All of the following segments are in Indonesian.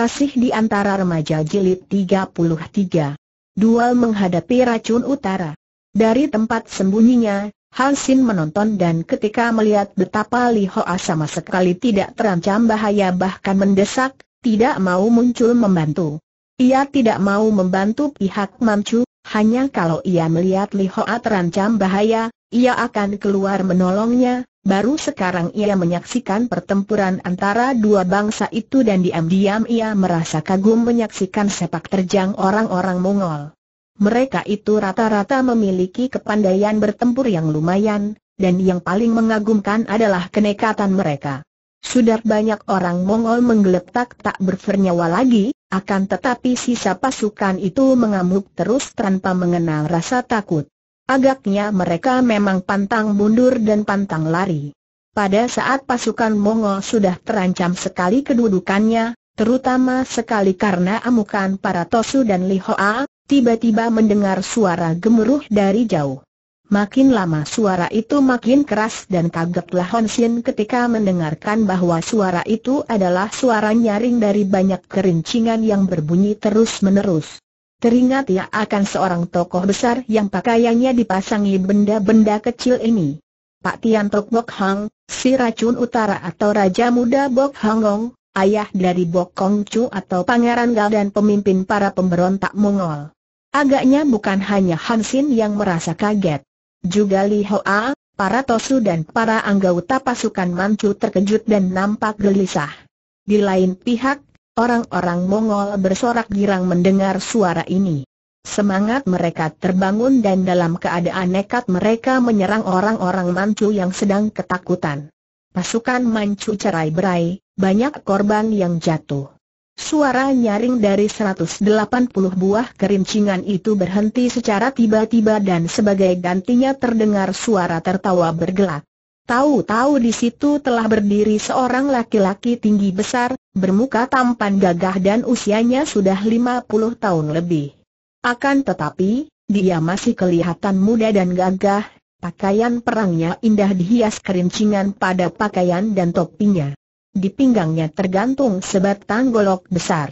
Kasih di antara remaja jilid 33. Dual menghadapi racun utara. Dari tempat sembunyinya, Hansin menonton dan ketika melihat betapa Li Hoa sama sekali tidak terancam bahaya bahkan mendesak, tidak mau muncul membantu. Ia tidak mau membantu pihak Mamcu, hanya kalau ia melihat Li Hoa terancam bahaya, ia akan keluar menolongnya, Baru sekarang ia menyaksikan pertempuran antara dua bangsa itu dan diam-diam ia merasa kagum menyaksikan sepak terjang orang-orang Mongol. Mereka itu rata-rata memiliki kepandaian bertempur yang lumayan, dan yang paling mengagumkan adalah kenekatan mereka. Sudah banyak orang Mongol menggeletak tak bernyawa lagi, akan tetapi sisa pasukan itu mengamuk terus tanpa mengenal rasa takut. Agaknya mereka memang pantang mundur dan pantang lari. Pada saat pasukan Mongol sudah terancam sekali kedudukannya, terutama sekali karena amukan para Tosu dan Li Hoa, tiba-tiba mendengar suara gemuruh dari jauh. Makin lama suara itu makin keras dan kagetlah Hon Sin ketika mendengarkan bahwa suara itu adalah suara nyaring dari banyak kerincingan yang berbunyi terus-menerus. Teringat ia akan seorang tokoh besar yang pakaiannya dipasangi benda-benda kecil ini. Pak Tian Tok Bok Hang, si racun utara atau Raja Muda Bok Hangong, ayah dari Bok Kong Chu atau Pangeran Gal dan pemimpin para pemberontak Mongol. Agaknya bukan hanya Hansin yang merasa kaget. Juga Li Hoa, para Tosu dan para anggota pasukan Manchu terkejut dan nampak gelisah. Di lain pihak, Orang-orang Mongol bersorak girang mendengar suara ini. Semangat mereka terbangun dan dalam keadaan nekat mereka menyerang orang-orang Manchu yang sedang ketakutan. Pasukan Manchu cerai berai, banyak korban yang jatuh. Suara nyaring dari 180 buah kerincingan itu berhenti secara tiba-tiba dan sebagai gantinya terdengar suara tertawa bergelak. Tahu-tahu di situ telah berdiri seorang laki-laki tinggi besar, bermuka tampan gagah dan usianya sudah lima puluh tahun lebih. Akan tetapi, dia masih kelihatan muda dan gagah, pakaian perangnya indah dihias kerincingan pada pakaian dan topinya. Di pinggangnya tergantung sebatang golok besar.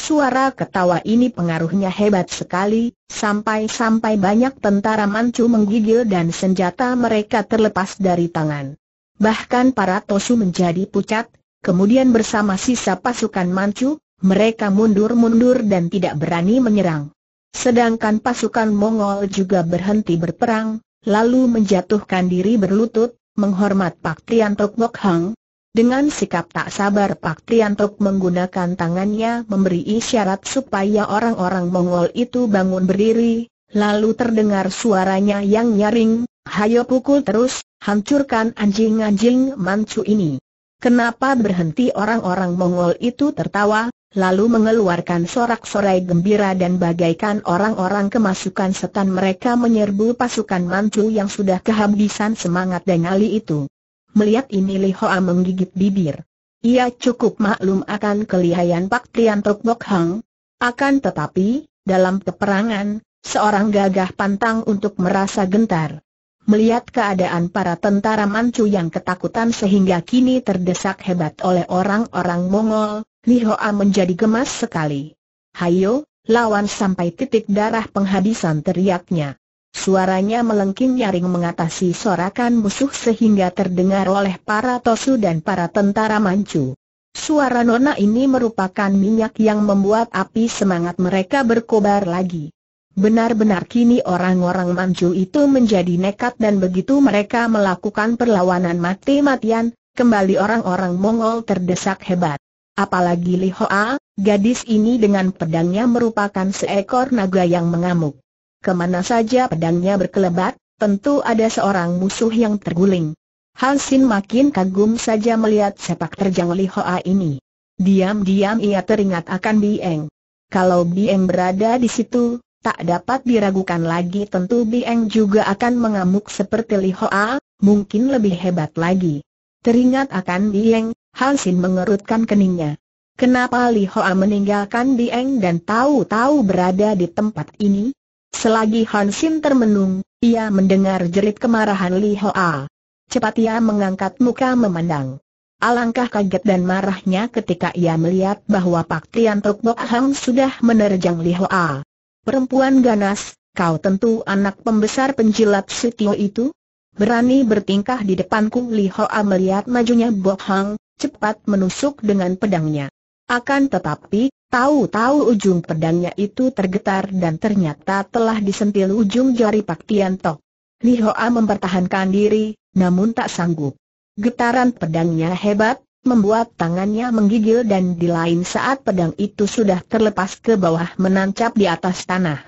Suara ketawa ini pengaruhnya hebat sekali, sampai-sampai banyak tentara Manchu menggigil dan senjata mereka terlepas dari tangan. Bahkan para Tosu menjadi pucat, kemudian bersama sisa pasukan Manchu, mereka mundur-mundur dan tidak berani menyerang. Sedangkan pasukan Mongol juga berhenti berperang, lalu menjatuhkan diri berlutut, menghormat Pak Tian Tok Mok Hang, dengan sikap tak sabar Pak Tiantok menggunakan tangannya memberi isyarat supaya orang-orang Mongol itu bangun berdiri, lalu terdengar suaranya yang nyaring, hayo pukul terus, hancurkan anjing-anjing mancu ini. Kenapa berhenti orang-orang Mongol itu tertawa, lalu mengeluarkan sorak-sorai gembira dan bagaikan orang-orang kemasukan setan mereka menyerbu pasukan mancu yang sudah kehabisan semangat dan nyali itu. Melihat ini Li Hoa menggigit bibir. Ia cukup maklum akan kelihayan Pak Tian Tok Bok Hang. Akan tetapi, dalam peperangan, seorang gagah pantang untuk merasa gentar. Melihat keadaan para tentara Manchu yang ketakutan sehingga kini terdesak hebat oleh orang-orang Mongol, Li Hoa menjadi gemas sekali. Hayo, lawan sampai titik darah penghabisan teriaknya. Suaranya melengking nyaring mengatasi sorakan musuh sehingga terdengar oleh para tosu dan para tentara Manchu. Suara nona ini merupakan minyak yang membuat api semangat mereka berkobar lagi. Benar-benar kini orang-orang Manchu itu menjadi nekat dan begitu mereka melakukan perlawanan mati-matian, kembali orang-orang Mongol terdesak hebat. Apalagi Li Hoa, gadis ini dengan pedangnya merupakan seekor naga yang mengamuk. Kemana saja pedangnya berkelebat, tentu ada seorang musuh yang terguling. Han Sin makin kagum saja melihat sepak terjang Li Hoa ini. Diam-diam ia teringat akan Bieng. Kalau Bieng berada di situ, tak dapat diragukan lagi tentu Bieng juga akan mengamuk seperti Li Hoa, mungkin lebih hebat lagi. Teringat akan Bieng, Han Sin mengerutkan keningnya. Kenapa Li Hoa meninggalkan Bieng dan tahu-tahu berada di tempat ini? Selagi Han termenung, ia mendengar jerit kemarahan Li Hoa. Cepat ia mengangkat muka memandang. Alangkah kaget dan marahnya ketika ia melihat bahwa Pak Tian Tok Bok Hang sudah menerjang Li Hoa. Perempuan ganas, kau tentu anak pembesar penjilat Sutio itu? Berani bertingkah di depanku Li Hoa melihat majunya Bok Hang, cepat menusuk dengan pedangnya. Akan tetapi, Tahu-tahu ujung pedangnya itu tergetar dan ternyata telah disentil ujung jari Pak Tianto. Li Hoa mempertahankan diri, namun tak sanggup. Getaran pedangnya hebat, membuat tangannya menggigil dan di lain saat pedang itu sudah terlepas ke bawah menancap di atas tanah.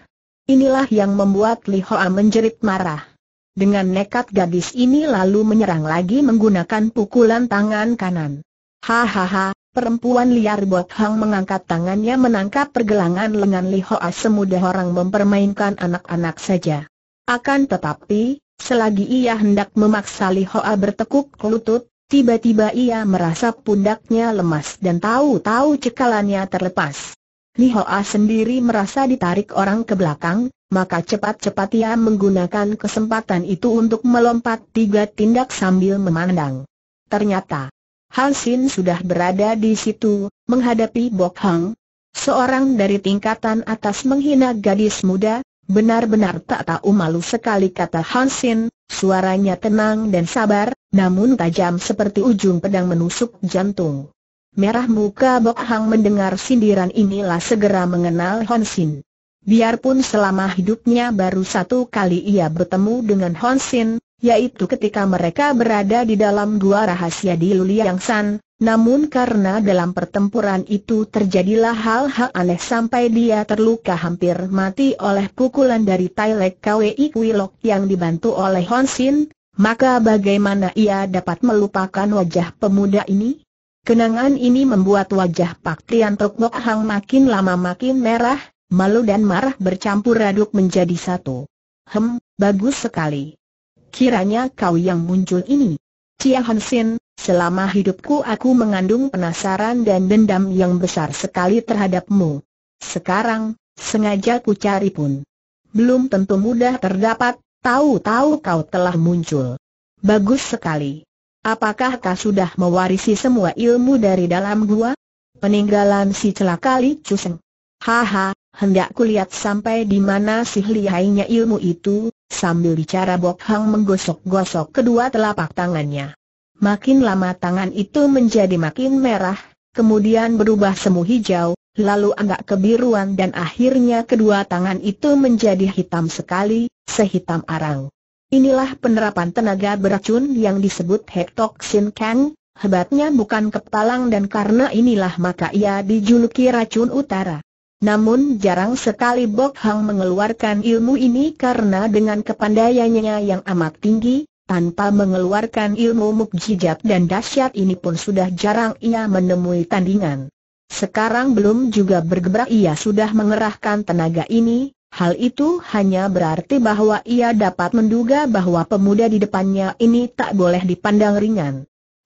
Inilah yang membuat Li Hoa menjerit marah. Dengan nekat gadis ini lalu menyerang lagi menggunakan pukulan tangan kanan. Hahaha, Perempuan liar Bok Hang mengangkat tangannya menangkap pergelangan lengan Li Hoa semudah orang mempermainkan anak-anak saja. Akan tetapi, selagi ia hendak memaksa Li Hoa bertekuk lutut, tiba-tiba ia merasa pundaknya lemas dan tahu-tahu cekalannya terlepas. Li Hoa sendiri merasa ditarik orang ke belakang, maka cepat-cepat ia menggunakan kesempatan itu untuk melompat tiga tindak sambil memandang. Ternyata, Han sudah berada di situ, menghadapi Bok Hang. Seorang dari tingkatan atas menghina gadis muda, benar-benar tak tahu malu sekali kata Han suaranya tenang dan sabar, namun tajam seperti ujung pedang menusuk jantung. Merah muka Bok Hang mendengar sindiran inilah segera mengenal Hon Biarpun selama hidupnya baru satu kali ia bertemu dengan Hon yaitu ketika mereka berada di dalam gua rahasia di Luliang San, namun karena dalam pertempuran itu terjadilah hal-hal aneh sampai dia terluka hampir mati oleh pukulan dari Tailek KWI Kwilok yang dibantu oleh Hon Sin, maka bagaimana ia dapat melupakan wajah pemuda ini? Kenangan ini membuat wajah Pak Tian Tok Hang makin lama makin merah, malu dan marah bercampur aduk menjadi satu. Hem, bagus sekali kiranya kau yang muncul ini. Cia Hansin, selama hidupku aku mengandung penasaran dan dendam yang besar sekali terhadapmu. Sekarang, sengaja ku cari pun. Belum tentu mudah terdapat, tahu-tahu kau telah muncul. Bagus sekali. Apakah kau sudah mewarisi semua ilmu dari dalam gua? Peninggalan si celakali, Li Chuseng. Haha, Hendak kulihat sampai di mana sih lihainya ilmu itu, sambil bicara Bok Hang menggosok-gosok kedua telapak tangannya. Makin lama tangan itu menjadi makin merah, kemudian berubah semu hijau, lalu agak kebiruan dan akhirnya kedua tangan itu menjadi hitam sekali, sehitam arang. Inilah penerapan tenaga beracun yang disebut Hektoxin Kang, hebatnya bukan kepalang dan karena inilah maka ia dijuluki racun utara. Namun jarang sekali Bok Hang mengeluarkan ilmu ini karena dengan kepandaiannya yang amat tinggi, tanpa mengeluarkan ilmu mukjizat dan dahsyat ini pun sudah jarang ia menemui tandingan. Sekarang belum juga bergebrak ia sudah mengerahkan tenaga ini, hal itu hanya berarti bahwa ia dapat menduga bahwa pemuda di depannya ini tak boleh dipandang ringan.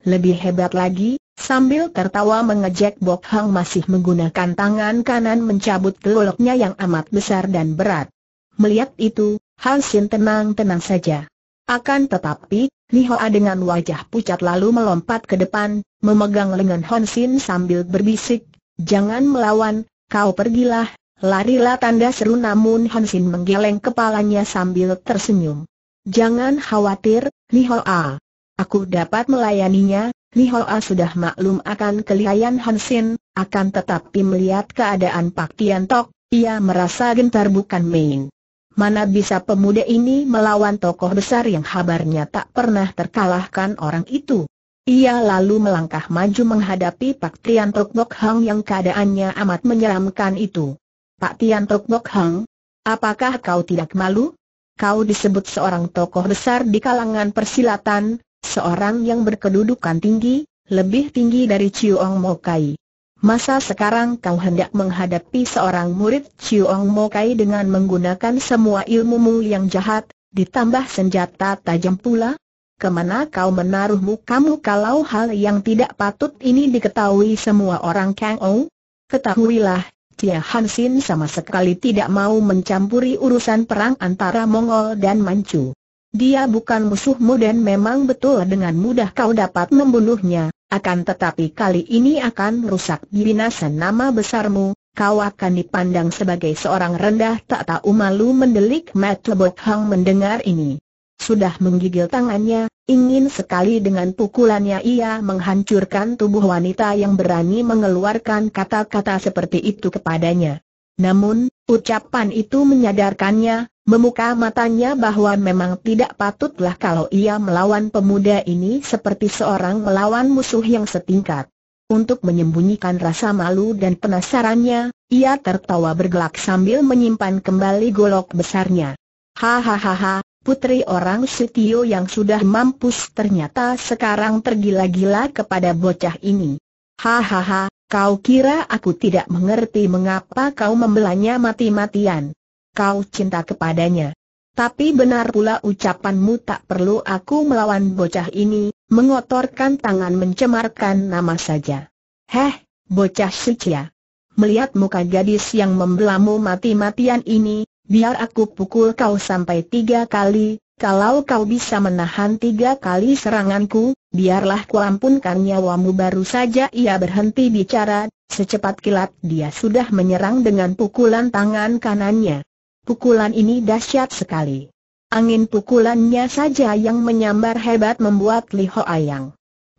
Lebih hebat lagi, Sambil tertawa mengejek Bok Hang masih menggunakan tangan kanan mencabut geloknya yang amat besar dan berat. Melihat itu, Han Sin tenang-tenang saja. Akan tetapi, Li Hoa dengan wajah pucat lalu melompat ke depan, memegang lengan Han Sin sambil berbisik, Jangan melawan, kau pergilah, larilah tanda seru namun Han Sin menggeleng kepalanya sambil tersenyum. Jangan khawatir, Li Hoa. Aku dapat melayaninya, Li Hoa sudah maklum akan kelihayan Hansin, akan tetapi melihat keadaan Pak Tian Tok, ia merasa gentar bukan main. Mana bisa pemuda ini melawan tokoh besar yang habarnya tak pernah terkalahkan orang itu. Ia lalu melangkah maju menghadapi Pak Tian Tok Bok Hang yang keadaannya amat menyeramkan itu. Pak Tian Tok Bok Hang, apakah kau tidak malu? Kau disebut seorang tokoh besar di kalangan persilatan, Seorang yang berkedudukan tinggi, lebih tinggi dari Chiuong Mo Kai. Masa sekarang kau hendak menghadapi seorang murid Chiuong Mo Kai dengan menggunakan semua ilmumu yang jahat, ditambah senjata tajam pula? Kemana kau menaruh mukamu kalau hal yang tidak patut ini diketahui semua orang Kang Ou? Ketahuilah, Tia Hansin sama sekali tidak mau mencampuri urusan perang antara Mongol dan Manchu. Dia bukan musuhmu dan memang betul dengan mudah kau dapat membunuhnya, akan tetapi kali ini akan rusak binasa nama besarmu, kau akan dipandang sebagai seorang rendah tak tahu malu mendelik Mat Lebok Hang mendengar ini. Sudah menggigil tangannya, ingin sekali dengan pukulannya ia menghancurkan tubuh wanita yang berani mengeluarkan kata-kata seperti itu kepadanya. Namun, ucapan itu menyadarkannya, memuka matanya bahwa memang tidak patutlah kalau ia melawan pemuda ini seperti seorang melawan musuh yang setingkat. Untuk menyembunyikan rasa malu dan penasarannya, ia tertawa bergelak sambil menyimpan kembali golok besarnya. Hahaha, putri orang Sutio yang sudah mampus ternyata sekarang tergila-gila kepada bocah ini. Hahaha, Kau kira aku tidak mengerti mengapa kau membelanya mati-matian? Kau cinta kepadanya. Tapi benar pula ucapanmu tak perlu aku melawan bocah ini, mengotorkan tangan mencemarkan nama saja. Heh, bocah suci ya. Melihat muka gadis yang membelamu mati-matian ini, biar aku pukul kau sampai tiga kali, kalau kau bisa menahan tiga kali seranganku, biarlah kuampunkan nyawamu baru saja ia berhenti bicara, secepat kilat dia sudah menyerang dengan pukulan tangan kanannya. Pukulan ini dahsyat sekali. Angin pukulannya saja yang menyambar hebat membuat Li Ho ayang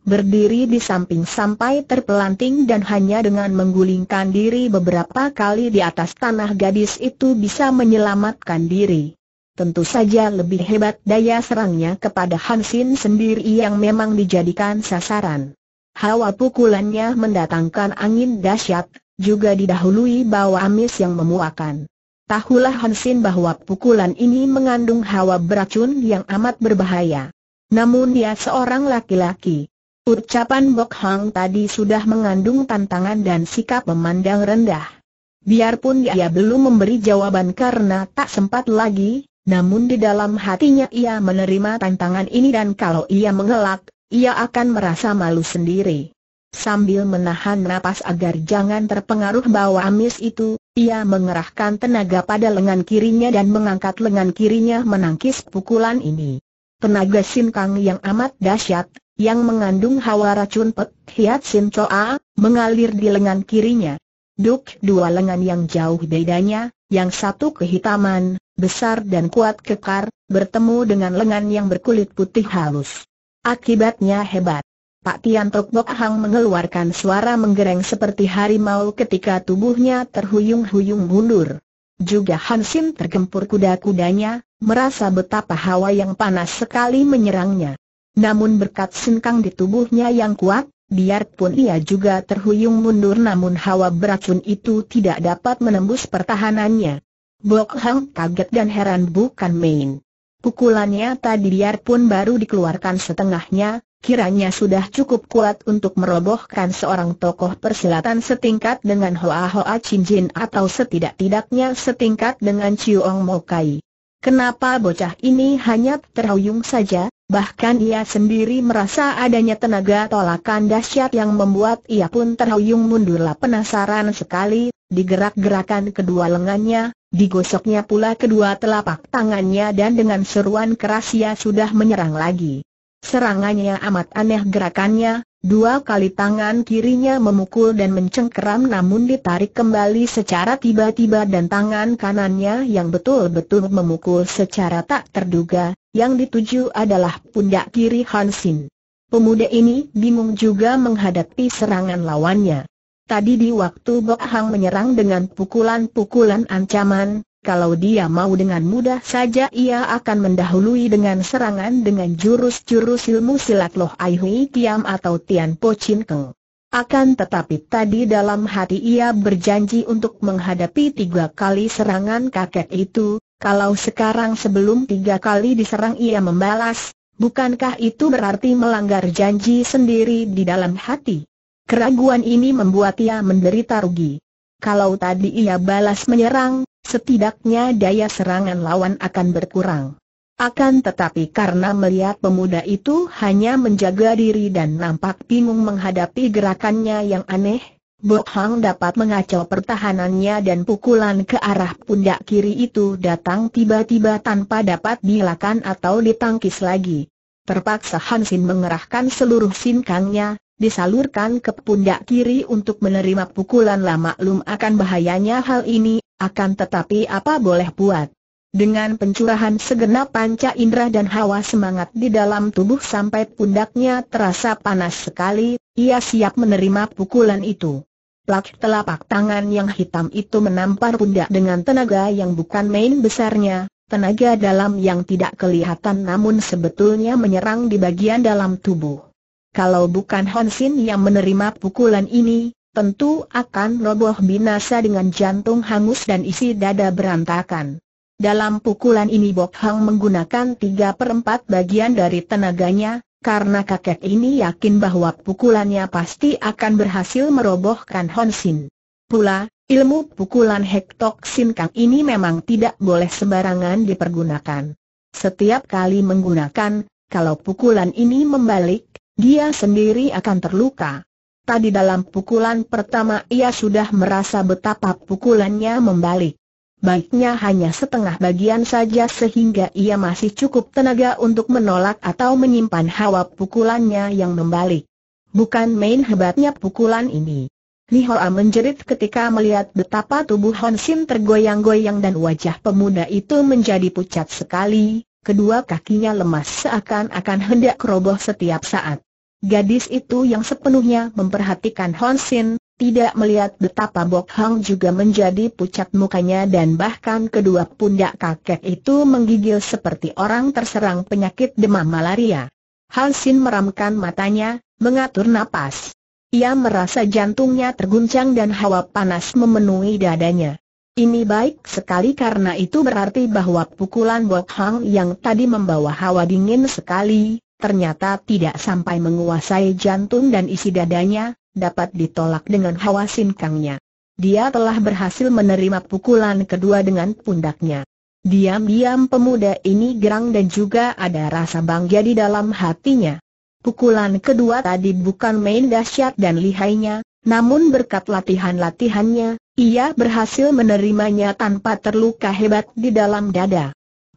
berdiri di samping sampai terpelanting dan hanya dengan menggulingkan diri beberapa kali di atas tanah gadis itu bisa menyelamatkan diri. Tentu saja lebih hebat daya serangnya kepada Hansin sendiri yang memang dijadikan sasaran. Hawa pukulannya mendatangkan angin dahsyat, juga didahului bau amis yang memuakan. Tahulah Hansin bahwa pukulan ini mengandung hawa beracun yang amat berbahaya. Namun dia seorang laki-laki. Ucapan Bok Hang tadi sudah mengandung tantangan dan sikap memandang rendah. Biarpun dia belum memberi jawaban karena tak sempat lagi, namun di dalam hatinya ia menerima tantangan ini dan kalau ia mengelak, ia akan merasa malu sendiri. Sambil menahan napas agar jangan terpengaruh bau amis itu, ia mengerahkan tenaga pada lengan kirinya dan mengangkat lengan kirinya menangkis pukulan ini. Tenaga sinkang yang amat dahsyat, yang mengandung hawa racun Pek Hiat Sin Choa, mengalir di lengan kirinya. Duk dua lengan yang jauh bedanya, yang satu kehitaman, besar dan kuat kekar, bertemu dengan lengan yang berkulit putih halus. Akibatnya hebat. Pak Tian Tok Bok Hang mengeluarkan suara menggereng seperti harimau ketika tubuhnya terhuyung-huyung mundur. Juga Hansin tergempur kuda-kudanya, merasa betapa hawa yang panas sekali menyerangnya. Namun berkat sinkang di tubuhnya yang kuat, biarpun ia juga terhuyung mundur namun hawa beracun itu tidak dapat menembus pertahanannya. Bok Hang kaget dan heran bukan main. Pukulannya tadi biarpun baru dikeluarkan setengahnya, kiranya sudah cukup kuat untuk merobohkan seorang tokoh persilatan setingkat dengan Hoa Hoa Chin Jin atau setidak-tidaknya setingkat dengan Chiong Mo Kai. Kenapa bocah ini hanya terhuyung saja, bahkan ia sendiri merasa adanya tenaga tolakan dahsyat yang membuat ia pun terhuyung mundurlah penasaran sekali, digerak-gerakan kedua lengannya, Digosoknya pula kedua telapak tangannya dan dengan seruan keras ia sudah menyerang lagi. Serangannya amat aneh gerakannya, dua kali tangan kirinya memukul dan mencengkeram namun ditarik kembali secara tiba-tiba dan tangan kanannya yang betul-betul memukul secara tak terduga, yang dituju adalah pundak kiri Hansin. Pemuda ini bingung juga menghadapi serangan lawannya. Tadi di waktu Bok Hang menyerang dengan pukulan-pukulan ancaman, kalau dia mau dengan mudah saja ia akan mendahului dengan serangan dengan jurus-jurus ilmu silat Loh Ai Hui Kiam atau Tian Po Chin Keng. Akan tetapi tadi dalam hati ia berjanji untuk menghadapi tiga kali serangan kakek itu, kalau sekarang sebelum tiga kali diserang ia membalas, bukankah itu berarti melanggar janji sendiri di dalam hati? Keraguan ini membuat ia menderita rugi. Kalau tadi ia balas menyerang, setidaknya daya serangan lawan akan berkurang. Akan tetapi karena melihat pemuda itu hanya menjaga diri dan nampak bingung menghadapi gerakannya yang aneh, Bok Hang dapat mengacau pertahanannya dan pukulan ke arah pundak kiri itu datang tiba-tiba tanpa dapat dilakan atau ditangkis lagi. Terpaksa Hansin mengerahkan seluruh sinkangnya, disalurkan ke pundak kiri untuk menerima pukulan Lama maklum akan bahayanya hal ini, akan tetapi apa boleh buat. Dengan pencurahan segenap panca indera dan hawa semangat di dalam tubuh sampai pundaknya terasa panas sekali, ia siap menerima pukulan itu. Plak telapak tangan yang hitam itu menampar pundak dengan tenaga yang bukan main besarnya, tenaga dalam yang tidak kelihatan namun sebetulnya menyerang di bagian dalam tubuh. Kalau bukan Sin yang menerima pukulan ini, tentu akan roboh binasa dengan jantung hangus dan isi dada berantakan. Dalam pukulan ini Bok Hang menggunakan 3 per bagian dari tenaganya, karena kakek ini yakin bahwa pukulannya pasti akan berhasil merobohkan Honsin. Pula, ilmu pukulan Hektok Sin Kang ini memang tidak boleh sembarangan dipergunakan. Setiap kali menggunakan, kalau pukulan ini membalik, dia sendiri akan terluka. Tadi dalam pukulan pertama ia sudah merasa betapa pukulannya membalik. Baiknya hanya setengah bagian saja sehingga ia masih cukup tenaga untuk menolak atau menyimpan hawa pukulannya yang membalik. Bukan main hebatnya pukulan ini. Li Hoa menjerit ketika melihat betapa tubuh Hon Sin tergoyang-goyang dan wajah pemuda itu menjadi pucat sekali, kedua kakinya lemas seakan-akan hendak roboh setiap saat. Gadis itu yang sepenuhnya memperhatikan Hon Sin, tidak melihat betapa Bok Hang juga menjadi pucat mukanya dan bahkan kedua pundak kakek itu menggigil seperti orang terserang penyakit demam malaria. Hon Sin meramkan matanya, mengatur napas. Ia merasa jantungnya terguncang dan hawa panas memenuhi dadanya. Ini baik sekali karena itu berarti bahwa pukulan Bok Hang yang tadi membawa hawa dingin sekali, ternyata tidak sampai menguasai jantung dan isi dadanya, dapat ditolak dengan hawa sinkangnya. Dia telah berhasil menerima pukulan kedua dengan pundaknya. Diam-diam pemuda ini gerang dan juga ada rasa bangga di dalam hatinya. Pukulan kedua tadi bukan main dahsyat dan lihainya, namun berkat latihan-latihannya, ia berhasil menerimanya tanpa terluka hebat di dalam dada.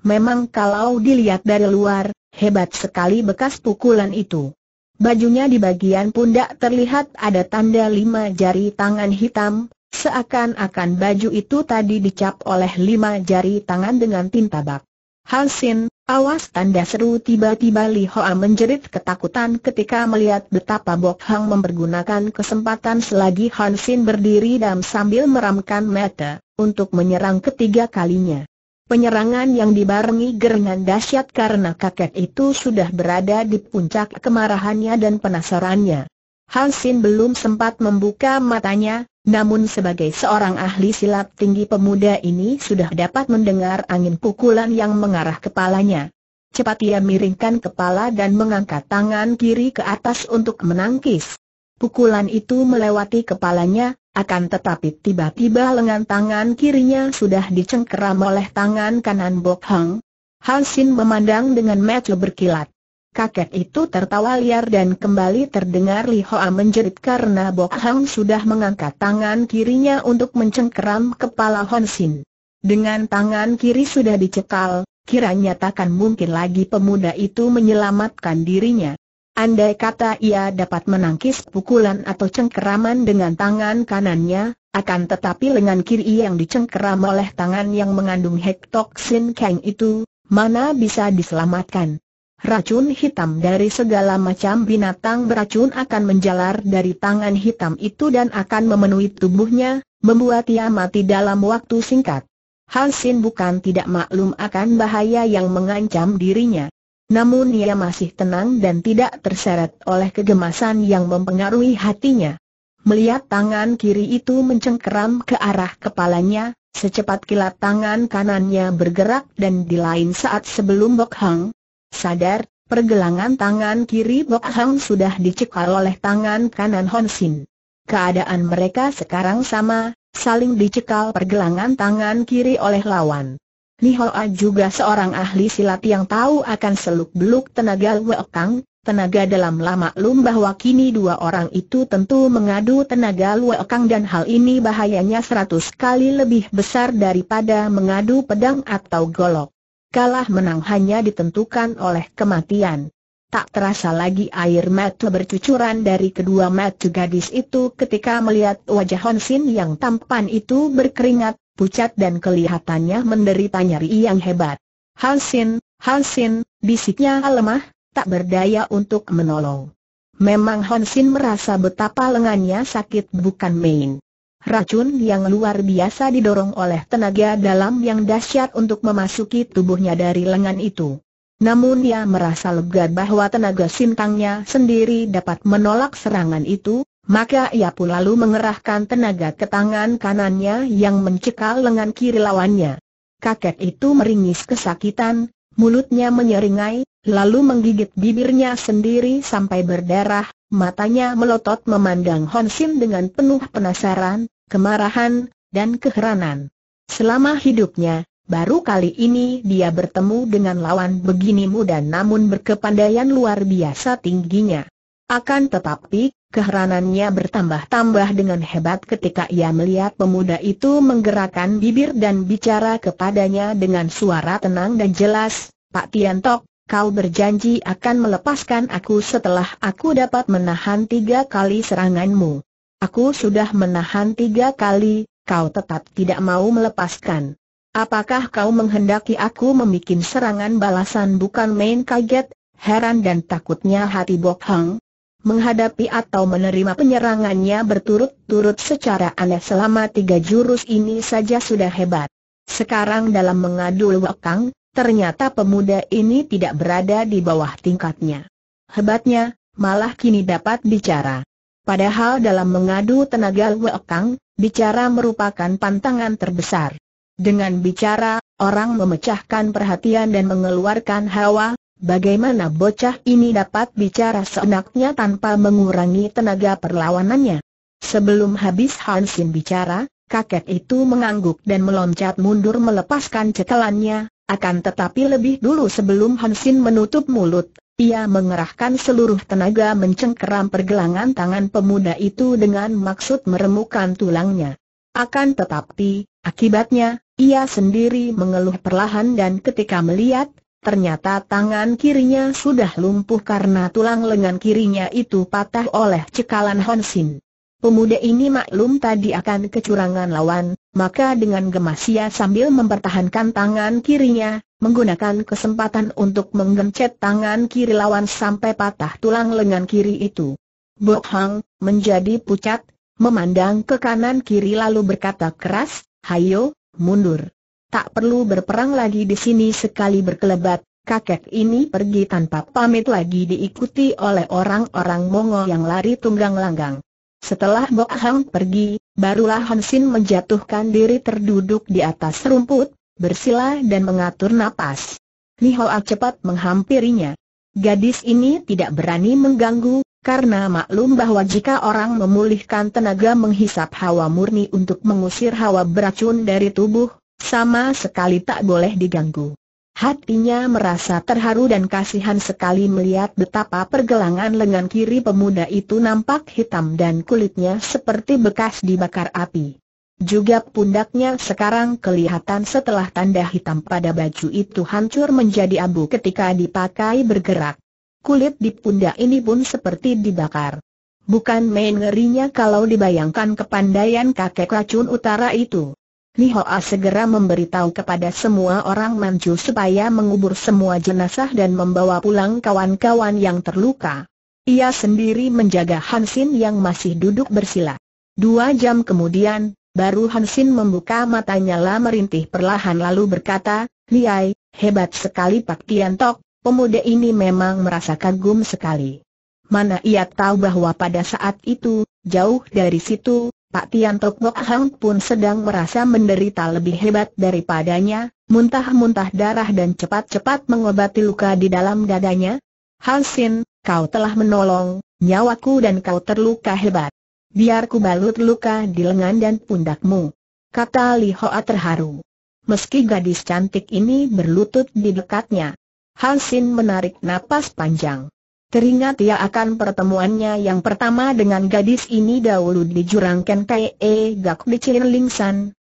Memang kalau dilihat dari luar, Hebat sekali bekas pukulan itu. Bajunya di bagian pundak terlihat ada tanda lima jari tangan hitam, seakan-akan baju itu tadi dicap oleh lima jari tangan dengan tinta bak. Halsin, awas tanda seru tiba-tiba Li Hoa menjerit ketakutan ketika melihat betapa Bok Hang mempergunakan kesempatan selagi Hansin berdiri dan sambil meramkan mata, untuk menyerang ketiga kalinya. Penyerangan yang dibarengi gerengan dahsyat karena kakek itu sudah berada di puncak kemarahannya dan penasarannya. Hansin belum sempat membuka matanya, namun sebagai seorang ahli silat tinggi pemuda ini sudah dapat mendengar angin pukulan yang mengarah kepalanya. Cepat ia miringkan kepala dan mengangkat tangan kiri ke atas untuk menangkis. Pukulan itu melewati kepalanya, akan tetapi tiba-tiba lengan tangan kirinya sudah dicengkeram oleh tangan kanan Bok Hang. Hansin Sin memandang dengan mata berkilat. Kakek itu tertawa liar dan kembali terdengar Li Hoa menjerit karena Bok Hang sudah mengangkat tangan kirinya untuk mencengkeram kepala Hansin. Dengan tangan kiri sudah dicekal, kiranya takkan mungkin lagi pemuda itu menyelamatkan dirinya. Andai kata ia dapat menangkis pukulan atau cengkeraman dengan tangan kanannya, akan tetapi lengan kiri yang dicengkeram oleh tangan yang mengandung hektoksin kang itu, mana bisa diselamatkan. Racun hitam dari segala macam binatang beracun akan menjalar dari tangan hitam itu dan akan memenuhi tubuhnya, membuat ia mati dalam waktu singkat. Hal Sin bukan tidak maklum akan bahaya yang mengancam dirinya. Namun ia masih tenang dan tidak terseret oleh kegemasan yang mempengaruhi hatinya. Melihat tangan kiri itu mencengkeram ke arah kepalanya, secepat kilat tangan kanannya bergerak dan di lain saat sebelum Bok Hang sadar, pergelangan tangan kiri Bok Hang sudah dicekal oleh tangan kanan Hon Sin. Keadaan mereka sekarang sama, saling dicekal pergelangan tangan kiri oleh lawan. Li juga seorang ahli silat yang tahu akan seluk-beluk tenaga Luekang, tenaga dalam lama lum bahwa kini dua orang itu tentu mengadu tenaga Luekang dan hal ini bahayanya seratus kali lebih besar daripada mengadu pedang atau golok. Kalah menang hanya ditentukan oleh kematian. Tak terasa lagi air mata bercucuran dari kedua mata gadis itu ketika melihat wajah Honsin yang tampan itu berkeringat, pucat dan kelihatannya menderita nyeri yang hebat. Hansin, Hansin, bisiknya lemah, tak berdaya untuk menolong. Memang Hansin merasa betapa lengannya sakit bukan main. Racun yang luar biasa didorong oleh tenaga dalam yang dahsyat untuk memasuki tubuhnya dari lengan itu. Namun ia merasa lega bahwa tenaga sintangnya sendiri dapat menolak serangan itu, maka ia pun lalu mengerahkan tenaga ke tangan kanannya yang mencekal lengan kiri lawannya. Kakek itu meringis kesakitan, mulutnya menyeringai, lalu menggigit bibirnya sendiri sampai berdarah, matanya melotot memandang Hon Sin dengan penuh penasaran, kemarahan, dan keheranan. Selama hidupnya, Baru kali ini dia bertemu dengan lawan begini muda namun berkepandaian luar biasa tingginya. Akan tetapi, keheranannya bertambah-tambah dengan hebat ketika ia melihat pemuda itu menggerakkan bibir dan bicara kepadanya dengan suara tenang dan jelas, Pak Tiantok, kau berjanji akan melepaskan aku setelah aku dapat menahan tiga kali seranganmu. Aku sudah menahan tiga kali, kau tetap tidak mau melepaskan. Apakah kau menghendaki aku membuat serangan balasan bukan main kaget, heran dan takutnya hati Bok Hang? Menghadapi atau menerima penyerangannya berturut-turut secara aneh selama tiga jurus ini saja sudah hebat. Sekarang dalam mengadu Kang, ternyata pemuda ini tidak berada di bawah tingkatnya. Hebatnya, malah kini dapat bicara. Padahal dalam mengadu tenaga Kang, bicara merupakan pantangan terbesar. Dengan bicara, orang memecahkan perhatian dan mengeluarkan hawa, bagaimana bocah ini dapat bicara seenaknya tanpa mengurangi tenaga perlawanannya. Sebelum habis Hansin bicara, kakek itu mengangguk dan meloncat mundur melepaskan cekalannya. akan tetapi lebih dulu sebelum Hansin menutup mulut, ia mengerahkan seluruh tenaga mencengkeram pergelangan tangan pemuda itu dengan maksud meremukkan tulangnya. Akan tetapi, Akibatnya, ia sendiri mengeluh perlahan dan ketika melihat, ternyata tangan kirinya sudah lumpuh karena tulang lengan kirinya itu patah oleh cekalan Honsin. Pemuda ini maklum tadi akan kecurangan lawan, maka dengan gemas ia sambil mempertahankan tangan kirinya, menggunakan kesempatan untuk menggencet tangan kiri lawan sampai patah tulang lengan kiri itu. Bok Hang, menjadi pucat, memandang ke kanan kiri lalu berkata keras, hayo, mundur. Tak perlu berperang lagi di sini sekali berkelebat, kakek ini pergi tanpa pamit lagi diikuti oleh orang-orang Mongol yang lari tunggang langgang. Setelah Bok Hang pergi, barulah Hansin menjatuhkan diri terduduk di atas rumput, bersila dan mengatur napas. Nihoa cepat menghampirinya. Gadis ini tidak berani mengganggu, karena maklum bahwa jika orang memulihkan tenaga menghisap hawa murni untuk mengusir hawa beracun dari tubuh, sama sekali tak boleh diganggu. Hatinya merasa terharu dan kasihan sekali melihat betapa pergelangan lengan kiri pemuda itu nampak hitam dan kulitnya seperti bekas dibakar api. Juga pundaknya sekarang kelihatan setelah tanda hitam pada baju itu hancur menjadi abu ketika dipakai bergerak kulit di pundak ini pun seperti dibakar. Bukan main ngerinya kalau dibayangkan kepandaian kakek racun utara itu. Nihoa segera memberitahu kepada semua orang Manchu supaya mengubur semua jenazah dan membawa pulang kawan-kawan yang terluka. Ia sendiri menjaga Hansin yang masih duduk bersila. Dua jam kemudian, baru Hansin membuka matanya lah merintih perlahan lalu berkata, Liai, hebat sekali Pak Tiantok, Pemuda ini memang merasa kagum sekali. Mana ia tahu bahwa pada saat itu, jauh dari situ, Pak Tian Tok Ngok Hang pun sedang merasa menderita lebih hebat daripadanya, muntah-muntah darah dan cepat-cepat mengobati luka di dalam dadanya. Hansin, kau telah menolong, nyawaku dan kau terluka hebat. Biar ku balut luka di lengan dan pundakmu. Kata Li Hoa terharu. Meski gadis cantik ini berlutut di dekatnya, Hansin menarik napas panjang. Teringat ia akan pertemuannya yang pertama dengan gadis ini dahulu di jurang Kenkai e, Gak di Ling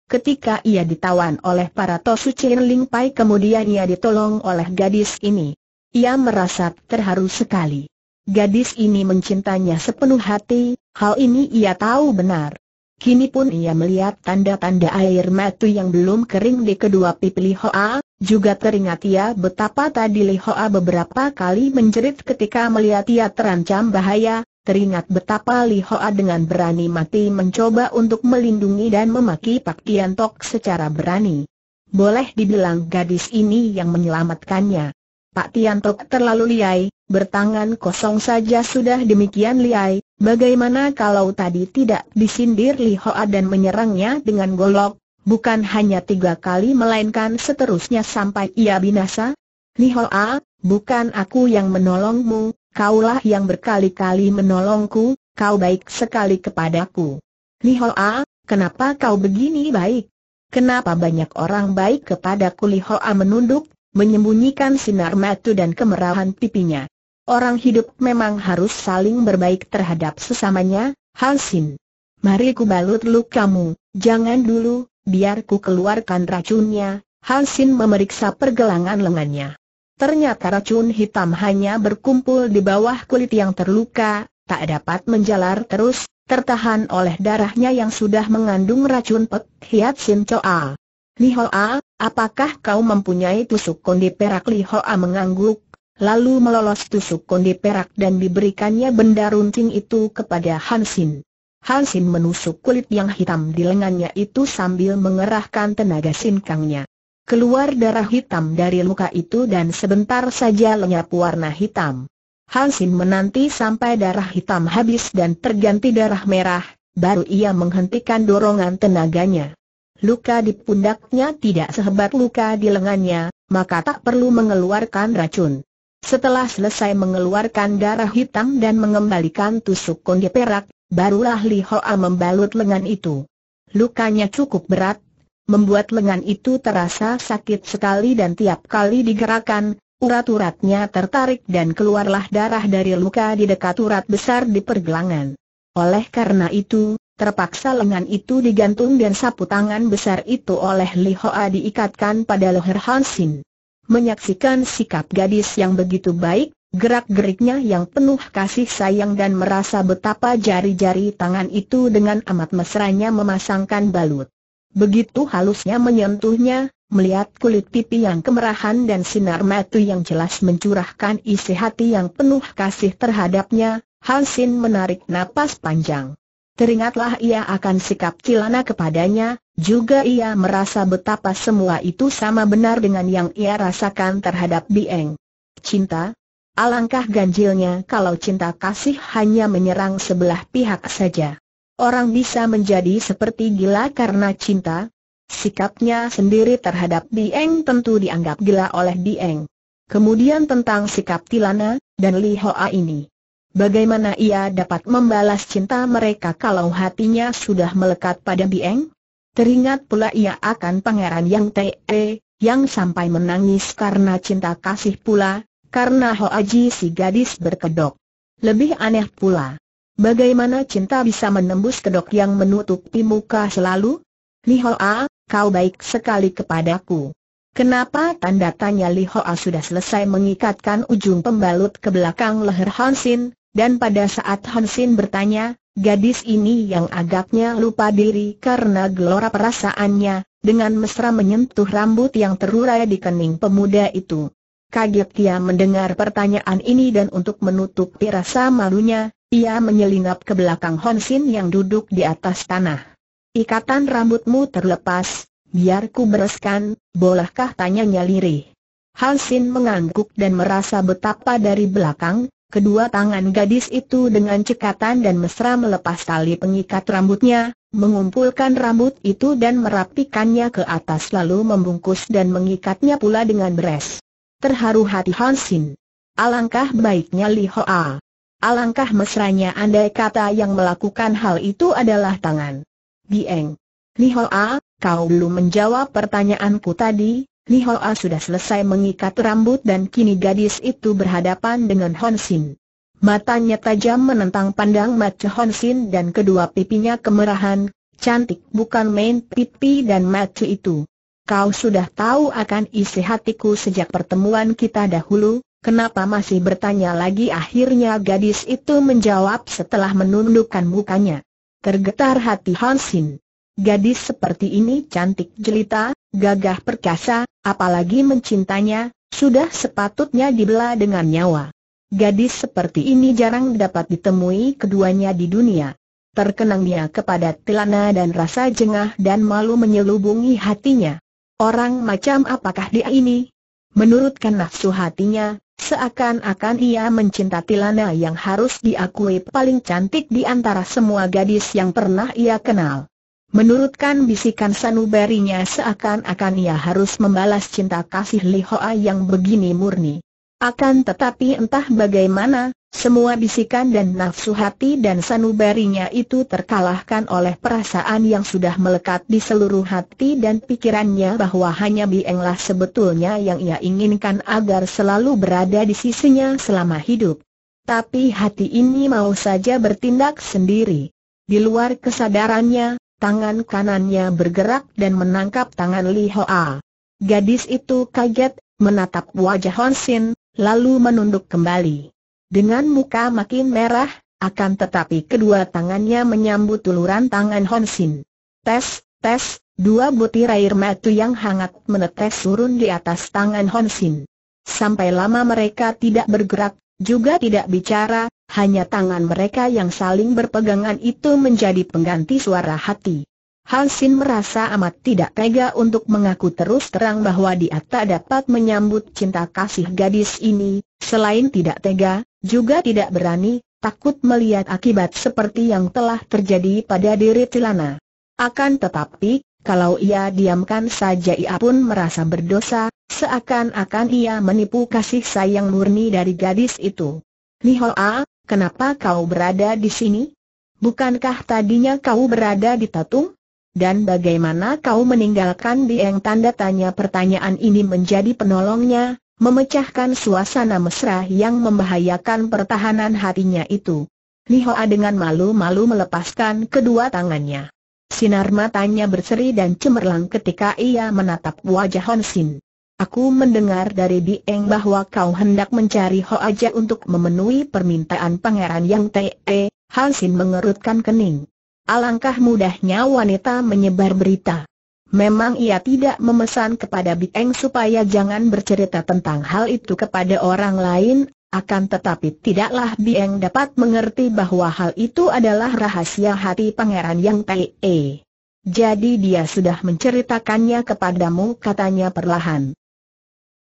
ketika ia ditawan oleh para Tosu Ling Pai kemudian ia ditolong oleh gadis ini. Ia merasa terharu sekali. Gadis ini mencintanya sepenuh hati, hal ini ia tahu benar. Kini pun ia melihat tanda-tanda air matu yang belum kering di kedua pipi Li Hoa, juga teringat ia betapa tadi Li Hoa beberapa kali menjerit ketika melihat ia terancam bahaya, teringat betapa Li Hoa dengan berani mati mencoba untuk melindungi dan memaki Pak Tian Tok secara berani. Boleh dibilang gadis ini yang menyelamatkannya. Pak Tiantok terlalu liai, bertangan kosong saja sudah demikian liai, bagaimana kalau tadi tidak disindir Li Hoa dan menyerangnya dengan golok, bukan hanya tiga kali melainkan seterusnya sampai ia binasa? Li Hoa, bukan aku yang menolongmu, kaulah yang berkali-kali menolongku, kau baik sekali kepadaku. Li Hoa, kenapa kau begini baik? Kenapa banyak orang baik kepadaku Li Hoa menunduk menyembunyikan sinar mata dan kemerahan pipinya. Orang hidup memang harus saling berbaik terhadap sesamanya, Halsin. Mari ku balut lukamu, jangan dulu, biar ku keluarkan racunnya, Halsin memeriksa pergelangan lengannya. Ternyata racun hitam hanya berkumpul di bawah kulit yang terluka, tak dapat menjalar terus, tertahan oleh darahnya yang sudah mengandung racun Pek Hiat Sin Li Hoa, apakah kau mempunyai tusuk kondi perak? Li Hoa mengangguk, lalu melolos tusuk kondi perak dan diberikannya benda runcing itu kepada Hansin. Hansin menusuk kulit yang hitam di lengannya itu sambil mengerahkan tenaga sinkangnya. Keluar darah hitam dari luka itu dan sebentar saja lenyap warna hitam. Hansin menanti sampai darah hitam habis dan terganti darah merah, baru ia menghentikan dorongan tenaganya luka di pundaknya tidak sehebat luka di lengannya, maka tak perlu mengeluarkan racun. Setelah selesai mengeluarkan darah hitam dan mengembalikan tusuk konde perak, barulah Li Hoa membalut lengan itu. Lukanya cukup berat, membuat lengan itu terasa sakit sekali dan tiap kali digerakkan, urat-uratnya tertarik dan keluarlah darah dari luka di dekat urat besar di pergelangan. Oleh karena itu, Terpaksa lengan itu digantung dan sapu tangan besar itu oleh Li Hoa diikatkan pada leher Hansin. Menyaksikan sikap gadis yang begitu baik, gerak-geriknya yang penuh kasih sayang dan merasa betapa jari-jari tangan itu dengan amat mesranya memasangkan balut. Begitu halusnya menyentuhnya, melihat kulit pipi yang kemerahan dan sinar mata yang jelas mencurahkan isi hati yang penuh kasih terhadapnya, Hansin menarik napas panjang. Teringatlah ia akan sikap Kilana kepadanya, juga ia merasa betapa semua itu sama benar dengan yang ia rasakan terhadap Dieng. Cinta? Alangkah ganjilnya kalau cinta kasih hanya menyerang sebelah pihak saja. Orang bisa menjadi seperti gila karena cinta. Sikapnya sendiri terhadap Dieng tentu dianggap gila oleh Dieng. Kemudian tentang sikap Tilana, dan Li Hoa ini. Bagaimana ia dapat membalas cinta mereka kalau hatinya sudah melekat pada Bieng? Teringat pula ia akan pangeran Yang Te, yang sampai menangis karena cinta kasih pula, karena Ho Aji si gadis berkedok. Lebih aneh pula. Bagaimana cinta bisa menembus kedok yang menutupi muka selalu? Li A, kau baik sekali kepadaku. Kenapa tanda tanya Li Ho A sudah selesai mengikatkan ujung pembalut ke belakang leher Hansin, dan pada saat Hansin bertanya, gadis ini yang agaknya lupa diri karena gelora perasaannya, dengan mesra menyentuh rambut yang terurai di kening pemuda itu. Kaget dia mendengar pertanyaan ini dan untuk menutupi rasa malunya, ia menyelinap ke belakang Hansin yang duduk di atas tanah. Ikatan rambutmu terlepas, biar ku bereskan, bolehkah tanyanya lirih. Hansin mengangguk dan merasa betapa dari belakang, Kedua tangan gadis itu dengan cekatan dan mesra melepas tali pengikat rambutnya, mengumpulkan rambut itu dan merapikannya ke atas lalu membungkus dan mengikatnya pula dengan beres. Terharu hati Hansin. Alangkah baiknya Li Hoa. Alangkah mesranya andai kata yang melakukan hal itu adalah tangan. Bieng. Li Hoa, kau belum menjawab pertanyaanku tadi, Li Hoa sudah selesai mengikat rambut dan kini gadis itu berhadapan dengan Hon Sin. Matanya tajam menentang pandang mata Hon Sin dan kedua pipinya kemerahan, cantik bukan main pipi dan mata itu. Kau sudah tahu akan isi hatiku sejak pertemuan kita dahulu, kenapa masih bertanya lagi akhirnya gadis itu menjawab setelah menundukkan mukanya. Tergetar hati Hon Sin. Gadis seperti ini cantik jelita, gagah perkasa, apalagi mencintanya, sudah sepatutnya dibela dengan nyawa. Gadis seperti ini jarang dapat ditemui keduanya di dunia. Terkenangnya kepada Tilana dan rasa jengah dan malu menyelubungi hatinya. Orang macam apakah dia ini? Menurutkan nafsu hatinya, Seakan-akan ia mencinta Tilana yang harus diakui paling cantik di antara semua gadis yang pernah ia kenal. Menurutkan bisikan sanubarinya seakan-akan ia harus membalas cinta kasih Li Hoa yang begini murni. Akan tetapi entah bagaimana, semua bisikan dan nafsu hati dan sanubarinya itu terkalahkan oleh perasaan yang sudah melekat di seluruh hati dan pikirannya bahwa hanya Bienglah sebetulnya yang ia inginkan agar selalu berada di sisinya selama hidup. Tapi hati ini mau saja bertindak sendiri. Di luar kesadarannya, tangan kanannya bergerak dan menangkap tangan Li Hoa. Gadis itu kaget, menatap wajah Hon Sin, lalu menunduk kembali. Dengan muka makin merah, akan tetapi kedua tangannya menyambut uluran tangan Hon Sin. Tes, tes, dua butir air matu yang hangat menetes turun di atas tangan Hon Sin. Sampai lama mereka tidak bergerak, juga tidak bicara, hanya tangan mereka yang saling berpegangan itu menjadi pengganti suara hati. Hansin merasa amat tidak tega untuk mengaku terus terang bahwa dia tak dapat menyambut cinta kasih gadis ini, selain tidak tega, juga tidak berani, takut melihat akibat seperti yang telah terjadi pada diri Tilana. Akan tetapi, kalau ia diamkan saja ia pun merasa berdosa, seakan-akan ia menipu kasih sayang murni dari gadis itu. Nihoa, Kenapa kau berada di sini? Bukankah tadinya kau berada di Tatung? Dan bagaimana kau meninggalkan Dieng? Tanda tanya pertanyaan ini menjadi penolongnya, memecahkan suasana mesra yang membahayakan pertahanan hatinya itu. Lihoa dengan malu-malu melepaskan kedua tangannya. Sinar matanya berseri dan cemerlang ketika ia menatap wajah Hon Aku mendengar dari Dieng bahwa kau hendak mencari Ho Aja untuk memenuhi permintaan pangeran yang Te. E, Hansin mengerutkan kening. Alangkah mudahnya wanita menyebar berita. Memang ia tidak memesan kepada Dieng supaya jangan bercerita tentang hal itu kepada orang lain, akan tetapi tidaklah Dieng dapat mengerti bahwa hal itu adalah rahasia hati pangeran yang Te. E. Jadi dia sudah menceritakannya kepadamu katanya perlahan.